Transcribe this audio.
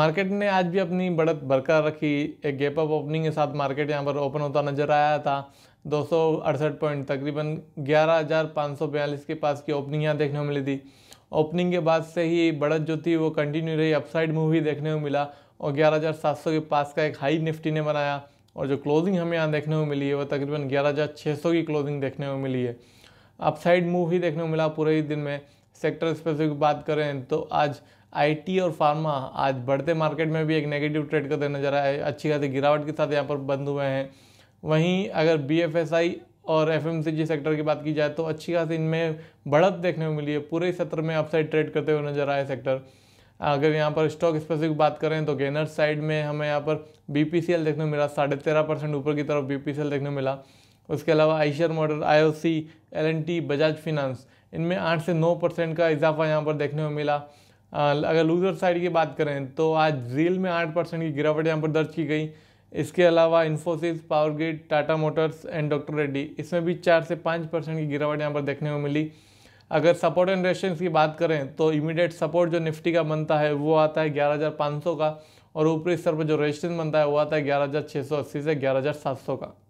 market ने आज भी अपनी बढ़त बरकरार रखी एक गैप अप ओपनिंग के साथ मार्केट यहाँ पर ओपन होता नजर आया था दो पॉइंट तकरीबन ग्यारह हज़ार पाँच सौ बयालीस के पास की ओपनिंग यहाँ देखने को मिली थी ओपनिंग के बाद से ही बढ़त जो थी वो कंटिन्यू रही अपसाइड मूव ही देखने को मिला और ग्यारह हज़ार सात सौ के पास का एक हाई निफ्टी ने बनाया और जो क्लोजिंग हमें यहाँ देखने को मिली है वो तकरीबन ग्यारह हज़ार छः सौ की क्लोजिंग देखने को मिली है अपसाइड मूव ही देखने को मिला पूरे ही दिन में सेक्टर स्पेसिफिक बात करें तो आज आईटी और फार्मा आज बढ़ते मार्केट में भी एक नेगेटिव ट्रेड करते नजर आए अच्छी खासी गिरावट के साथ यहाँ पर बंद हुए हैं वहीं अगर बी और एफ सेक्टर की बात की जाए तो अच्छी खासी इनमें बढ़त देखने को मिली है पूरे सत्र में अपसाइड ट्रेड करते हुए नजर आए सेक्टर अगर यहाँ पर स्टॉक स्पेसिफिक बात करें तो गेनर साइड में हमें यहाँ पर बी देखने को मिला साढ़े तेरह परसेंट ऊपर की तरफ बी देखने को मिला उसके अलावा Eicher Motor I O C L N T Bajaj Finance इनमें आठ से नौ परसेंट का इजाफा यहाँ पर देखने को मिला अगर लूजर साइड की बात करें तो आज रील में आठ परसेंट की गिरावट यहाँ पर दर्ज की गई इसके अलावा Infosys Power Grid Tata Motors and doctor Reddy इसमें भी चार से पाँच परसेंट की गिरावट यहाँ पर देखने को मिली अगर सपोर्ट एंड रेस्टेंस की बात करें तो इमीडिएट सपोर्ट जो निफ्टी का बनता है वो आता है ग्यारह का और ऊपरी स्तर पर जो रेजिस्टेंस बनता है वो आता है ग्यारह से ग्यारह का